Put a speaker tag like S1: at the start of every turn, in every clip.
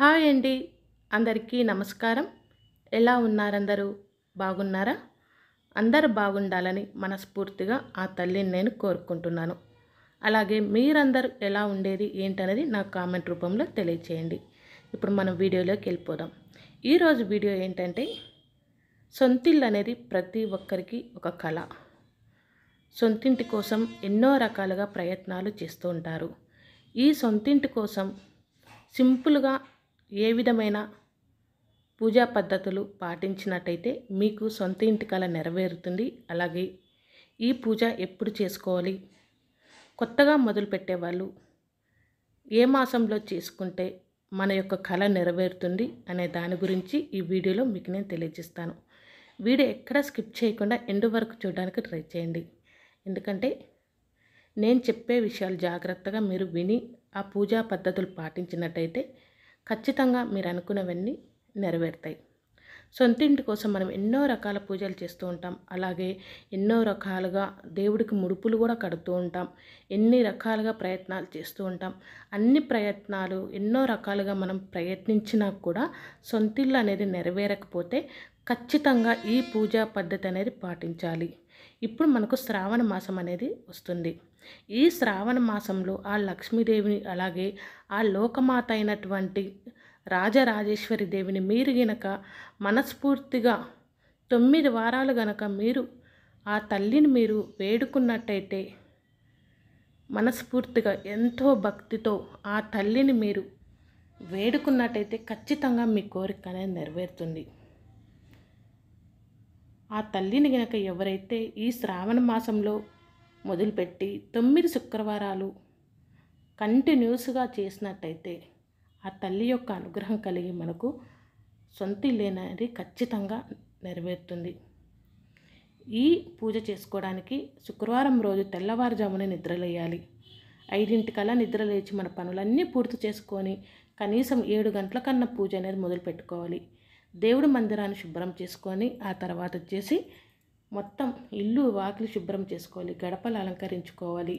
S1: hi అండి అందరికీ నమస్కారం ఎలా ఉన్నారందరూ బాగున్నారా అందరు బాగుండాలని మనస్ఫూర్తిగా ఆ తల్లిని నేను కోరుకుంటున్నాను అలాగే మీరందరూ ఎలా ఉండేది ఏంటనేది నా కామెంట్ రూపంలో తెలియచేయండి ఇప్పుడు మనం వీడియోలోకి వెళ్ళిపోదాం ఈరోజు వీడియో ఏంటంటే సొంతిల్లు అనేది ప్రతి ఒక్కరికి ఒక కళ సొంతింటి కోసం ఎన్నో రకాలుగా ప్రయత్నాలు చేస్తూ ఉంటారు ఈ సొంతింటి కోసం సింపుల్గా ఏ విధమైన పూజా పద్ధతులు పాటించినట్టయితే మీకు సొంత ఇంటి కళ నెరవేరుతుంది అలాగే ఈ పూజ ఎప్పుడు చేసుకోవాలి కొత్తగా మొదలుపెట్టే వాళ్ళు ఏ మాసంలో చేసుకుంటే మన యొక్క కళ నెరవేరుతుంది అనే దాని గురించి ఈ వీడియోలో మీకు నేను తెలియజేస్తాను వీడియో ఎక్కడా స్కిప్ చేయకుండా ఎండు వరకు చూడడానికి ట్రై చేయండి ఎందుకంటే నేను చెప్పే విషయాలు జాగ్రత్తగా మీరు విని ఆ పూజా పద్ధతులు పాటించినట్టయితే ఖచ్చితంగా మీరు అనుకున్నవన్నీ నెరవేరుతాయి సొంతింటి కోసం మనం ఎన్నో రకాల పూజలు చేస్తూ ఉంటాం అలాగే ఎన్నో రకాలుగా దేవుడికి ముడుపులు కూడా కడుతూ ఉంటాం ఎన్ని రకాలుగా ప్రయత్నాలు చేస్తూ ఉంటాం అన్ని ప్రయత్నాలు ఎన్నో రకాలుగా మనం ప్రయత్నించినా కూడా సొంతిల్లు అనేది నెరవేరకపోతే ఖచ్చితంగా ఈ పూజా పద్ధతి అనేది పాటించాలి ఇప్పుడు మనకు శ్రావణ మాసం అనేది వస్తుంది ఈ శ్రావణ మాసంలో ఆ లక్ష్మీదేవిని అలాగే ఆ లోకమాత అయినటువంటి రాజరాజేశ్వరి దేవిని మీరు గనక మనస్ఫూర్తిగా తొమ్మిది వారాలు గనక మీరు ఆ తల్లిని మీరు వేడుకున్నట్టయితే మనస్ఫూర్తిగా ఎంతో భక్తితో ఆ తల్లిని మీరు వేడుకున్నట్టయితే ఖచ్చితంగా మీ కోరిక అనేది నెరవేరుతుంది ఆ తల్లిని గనక ఎవరైతే ఈ శ్రావణ మాసంలో మొదలుపెట్టి తొమ్మిది శుక్రవారాలు కంటిన్యూస్గా చేసినట్టయితే ఆ తల్లి యొక్క అనుగ్రహం కలిగి మనకు సొంత లేనది ఖచ్చితంగా నెరవేరుతుంది ఈ పూజ చేసుకోవడానికి శుక్రవారం రోజు తెల్లవారుజామున నిద్రలేయాలి ఐదింటికల్లా నిద్ర లేచి మన పనులన్నీ పూర్తి చేసుకొని కనీసం ఏడు గంటల కన్నా పూజ అనేది మొదలు పెట్టుకోవాలి దేవుడి మందిరాన్ని శుభ్రం చేసుకొని ఆ తర్వాత వచ్చేసి మొత్తం ఇల్లు వాకిలి శుభ్రం చేసుకోవాలి గడపలు అలంకరించుకోవాలి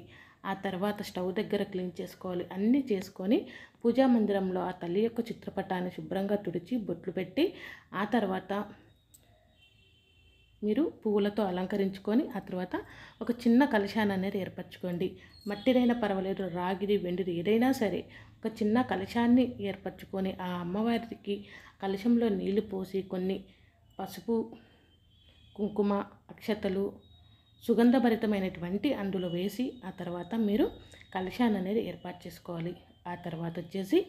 S1: ఆ తర్వాత స్టవ్ దగ్గర క్లీన్ చేసుకోవాలి అన్నీ చేసుకొని పూజా మందిరంలో ఆ తల్లి యొక్క చిత్రపటాన్ని శుభ్రంగా తుడిచి బొట్లు పెట్టి ఆ తర్వాత మీరు పువ్వులతో అలంకరించుకొని ఆ తర్వాత ఒక చిన్న కలశాన్ని అనేది ఏర్పరచుకోండి మట్టిదైనా పర్వాలేదు రాగిది వెండిది ఏదైనా సరే ఒక చిన్న కలశాన్ని ఏర్పరచుకొని ఆ అమ్మవారికి కలశంలో నీళ్లు పోసి కొన్ని పసుపు కుంకుమ అక్షతలు సుగంధభరితమైనటువంటి అందులో వేసి ఆ తర్వాత మీరు కలశాన్ని అనేది ఏర్పాటు చేసుకోవాలి ఆ తర్వాత వచ్చేసి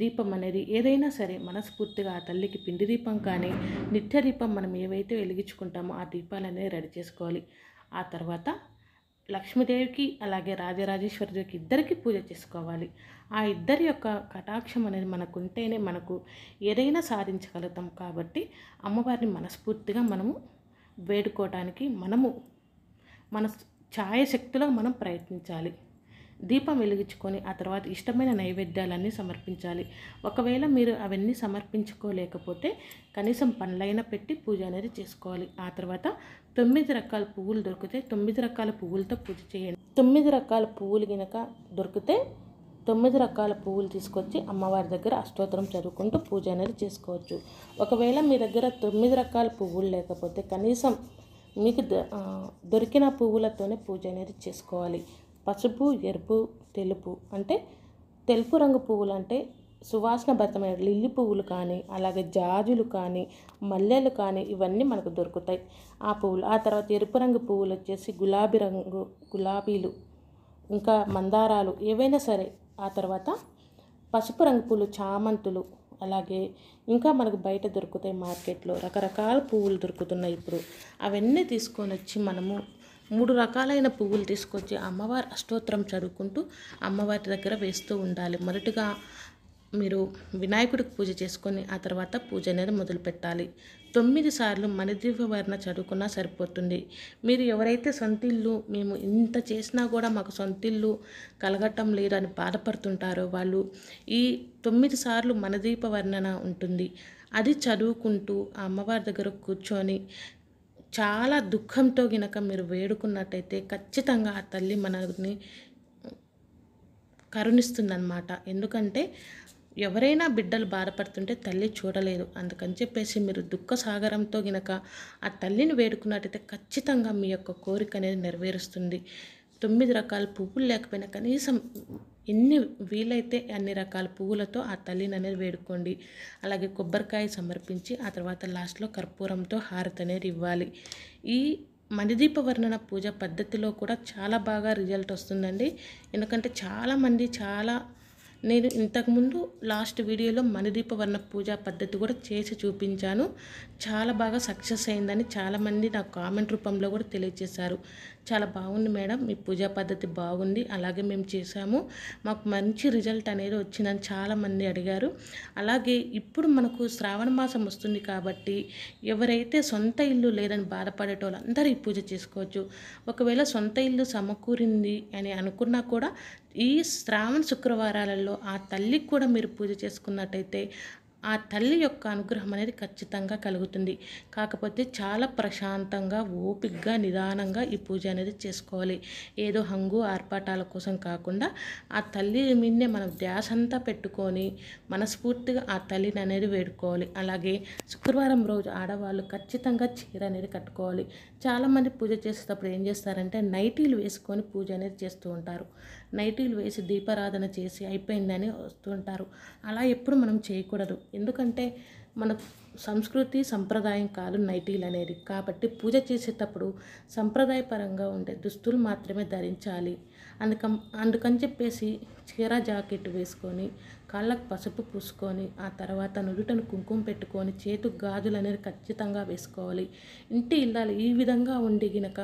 S1: దీపం అనేది ఏదైనా సరే మనస్ఫూర్తిగా ఆ తల్లికి పిండి దీపం కానీ నిత్య దీపం మనం ఏవైతే వెలిగించుకుంటామో ఆ దీపాలు అనేది రెడీ చేసుకోవాలి ఆ తర్వాత లక్ష్మీదేవికి అలాగే రాజరాజేశ్వరదేవికి ఇద్దరికి పూజ చేసుకోవాలి ఆ ఇద్దరి యొక్క కటాక్షం అనేది మనకు ఉంటేనే మనకు ఏదైనా సాధించగలుగుతాం కాబట్టి అమ్మవారిని మనస్ఫూర్తిగా మనము వేడుకోవటానికి మనము మన శక్తిలో మనం ప్రయత్నించాలి దీపం వెలిగించుకొని ఆ తర్వాత ఇష్టమైన నైవేద్యాలన్నీ సమర్పించాలి ఒకవేళ మీరు అవన్నీ సమర్పించుకోలేకపోతే కనీసం పండ్లైనా పెట్టి పూజ అనేది చేసుకోవాలి ఆ తర్వాత తొమ్మిది రకాల పువ్వులు దొరికితే తొమ్మిది రకాల పువ్వులతో పూజ చేయండి తొమ్మిది రకాల పువ్వులు గినక దొరికితే తొమ్మిది రకాల పువ్వులు తీసుకొచ్చి అమ్మవారి దగ్గర అష్టోత్తరం చదువుకుంటూ పూజ అనేది చేసుకోవచ్చు ఒకవేళ మీ దగ్గర తొమ్మిది రకాల పువ్వులు లేకపోతే కనీసం మీకు దొరికిన పువ్వులతోనే పూజ అనేది చేసుకోవాలి పసుపు ఎరుపు తెలుపు అంటే తెలుపు రంగు పువ్వులు అంటే సువాసన భర్తమైన లిల్లీ పువ్వులు కానీ అలాగే జాజులు కానీ మల్లెలు కానీ ఇవన్నీ మనకు దొరుకుతాయి ఆ పువ్వులు ఆ తర్వాత ఎరుపు రంగు పువ్వులు వచ్చేసి గులాబీ రంగు గులాబీలు ఇంకా మందారాలు ఏవైనా సరే ఆ తర్వాత పసుపు రంగు పూలు చామంతులు అలాగే ఇంకా మనకు బయట దొరుకుతాయి మార్కెట్లో రకరకాల పువ్వులు దొరుకుతున్నాయి ఇప్పుడు అవన్నీ తీసుకొని వచ్చి మనము మూడు రకాలైన పువ్వులు తీసుకొచ్చి అమ్మవారి అష్టోత్తరం చదువుకుంటూ అమ్మవారి దగ్గర వేస్తూ ఉండాలి మొదటిగా మీరు వినాయకుడికి పూజ చేసుకొని ఆ తర్వాత పూజ అనేది మొదలు పెట్టాలి తొమ్మిది సార్లు వర్ణ చదువుకున్నా సరిపోతుంది మీరు ఎవరైతే ఇల్లు మేము ఇంత చేసినా కూడా మాకు ఇల్లు కలగటం లేదు అని బాధపడుతుంటారో వాళ్ళు ఈ తొమ్మిది సార్లు మనదీప వర్ణన ఉంటుంది అది చదువుకుంటూ ఆ అమ్మవారి దగ్గర కూర్చొని చాలా దుఃఖంతో గినక మీరు వేడుకున్నట్టయితే ఖచ్చితంగా ఆ తల్లి మనని కరుణిస్తుందన్నమాట ఎందుకంటే ఎవరైనా బిడ్డలు బాధపడుతుంటే తల్లి చూడలేదు అందుకని చెప్పేసి మీరు దుఃఖ సాగరంతో గినక ఆ తల్లిని వేడుకున్నట్టయితే ఖచ్చితంగా మీ యొక్క కోరిక అనేది నెరవేరుస్తుంది తొమ్మిది రకాల పువ్వులు లేకపోయినా కనీసం ఎన్ని వీలైతే అన్ని రకాల పువ్వులతో ఆ తల్లిని అనేది వేడుకోండి అలాగే కొబ్బరికాయ సమర్పించి ఆ తర్వాత లాస్ట్లో కర్పూరంతో హారతి అనేది ఇవ్వాలి ఈ మణిదీప వర్ణన పూజ పద్ధతిలో కూడా చాలా బాగా రిజల్ట్ వస్తుందండి ఎందుకంటే చాలామంది చాలా నేను ఇంతకుముందు లాస్ట్ వీడియోలో మణిదీప వర్ణ పూజా పద్ధతి కూడా చేసి చూపించాను చాలా బాగా సక్సెస్ అయిందని చాలామంది నాకు కామెంట్ రూపంలో కూడా తెలియజేశారు చాలా బాగుంది మేడం మీ పూజా పద్ధతి బాగుంది అలాగే మేము చేసాము మాకు మంచి రిజల్ట్ అనేది వచ్చిందని చాలామంది అడిగారు అలాగే ఇప్పుడు మనకు శ్రావణ మాసం వస్తుంది కాబట్టి ఎవరైతే సొంత ఇల్లు లేదని అందరూ ఈ పూజ చేసుకోవచ్చు ఒకవేళ సొంత ఇల్లు సమకూరింది అని అనుకున్నా కూడా ఈ శ్రావణ శుక్రవారాలలో ఆ తల్లికి కూడా మీరు పూజ చేసుకున్నట్టయితే ఆ తల్లి యొక్క అనుగ్రహం అనేది ఖచ్చితంగా కలుగుతుంది కాకపోతే చాలా ప్రశాంతంగా ఓపిక్గా నిదానంగా ఈ పూజ అనేది చేసుకోవాలి ఏదో హంగు ఆర్పాటాల కోసం కాకుండా ఆ తల్లి మీదనే మనం ధ్యాసంతా పెట్టుకొని మనస్ఫూర్తిగా ఆ తల్లిని అనేది వేడుకోవాలి అలాగే శుక్రవారం రోజు ఆడవాళ్ళు ఖచ్చితంగా చీర అనేది కట్టుకోవాలి చాలామంది పూజ చేసేటప్పుడు ఏం చేస్తారంటే నైటీలు వేసుకొని పూజ అనేది చేస్తూ ఉంటారు నైటీలు వేసి దీపారాధన చేసి అయిపోయిందని వస్తుంటారు అలా ఎప్పుడు మనం చేయకూడదు ఎందుకంటే మన సంస్కృతి సంప్రదాయం కాదు నైటీలు అనేది కాబట్టి పూజ చేసేటప్పుడు సంప్రదాయపరంగా ఉండే దుస్తులు మాత్రమే ధరించాలి అందుక అందుకని చెప్పేసి చీర జాకెట్ వేసుకొని కాళ్ళకు పసుపు పూసుకొని ఆ తర్వాత నుదుటను కుంకుమ పెట్టుకొని చేతు గాజులు అనేది ఖచ్చితంగా వేసుకోవాలి ఇంటి ఇల్లాలు ఈ విధంగా ఉండి గనక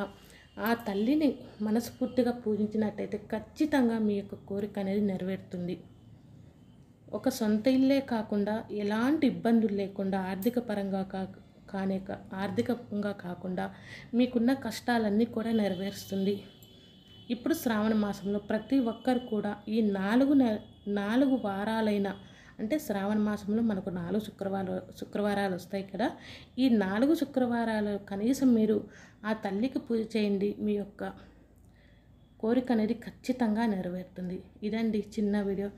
S1: ఆ తల్లిని మనస్ఫూర్తిగా పూజించినట్టయితే ఖచ్చితంగా మీ యొక్క కోరిక అనేది నెరవేరుతుంది ఒక సొంత ఇల్లే కాకుండా ఎలాంటి ఇబ్బందులు లేకుండా ఆర్థిక పరంగా కా కానే ఆర్థికంగా కాకుండా మీకున్న కష్టాలన్నీ కూడా నెరవేరుస్తుంది ఇప్పుడు శ్రావణ మాసంలో ప్రతి ఒక్కరు కూడా ఈ నాలుగు నాలుగు వారాలైన అంటే శ్రావణ మాసంలో మనకు నాలుగు శుక్రవారాలు శుక్రవారాలు వస్తాయి కదా ఈ నాలుగు శుక్రవారాలు కనీసం మీరు ఆ తల్లికి పూజ చేయండి మీ యొక్క కోరిక అనేది ఖచ్చితంగా నెరవేరుతుంది ఇదండి చిన్న వీడియో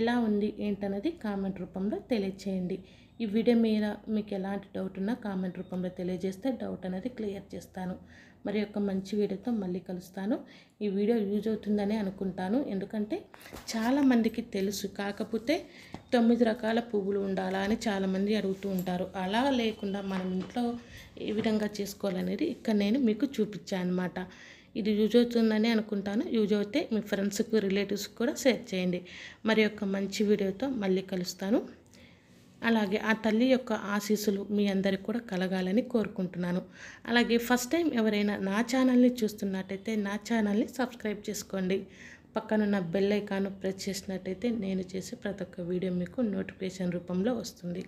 S1: ఎలా ఉంది ఏంటన్నది కామెంట్ రూపంలో తెలియచేయండి ఈ వీడియో మీద మీకు ఎలాంటి డౌట్ ఉన్నా కామెంట్ రూపంలో తెలియజేస్తే డౌట్ అనేది క్లియర్ చేస్తాను మరి యొక్క మంచి వీడియోతో మళ్ళీ కలుస్తాను ఈ వీడియో యూజ్ అవుతుందని అనుకుంటాను ఎందుకంటే చాలామందికి తెలుసు కాకపోతే తొమ్మిది రకాల పువ్వులు ఉండాలా అని చాలామంది అడుగుతూ ఉంటారు అలా లేకుండా మనం ఇంట్లో ఏ విధంగా చేసుకోవాలనేది ఇక్కడ నేను మీకు చూపించాను అనమాట ఇది యూజ్ అవుతుందని అనుకుంటాను యూజ్ అవుతే మీ ఫ్రెండ్స్కు రిలేటివ్స్కి కూడా షేర్ చేయండి మరి యొక్క మంచి వీడియోతో మళ్ళీ కలుస్తాను అలాగే ఆ తల్లి యొక్క ఆశీస్సులు మీ అందరికి కూడా కలగాలని కోరుకుంటున్నాను అలాగే ఫస్ట్ టైం ఎవరైనా నా ఛానల్ని చూస్తున్నట్టయితే నా ఛానల్ని సబ్స్క్రైబ్ చేసుకోండి పక్కనున్న బెల్ ఐకాన్ ప్రెస్ చేసినట్టయితే నేను చేసే ప్రతి ఒక్క వీడియో మీకు నోటిఫికేషన్ రూపంలో వస్తుంది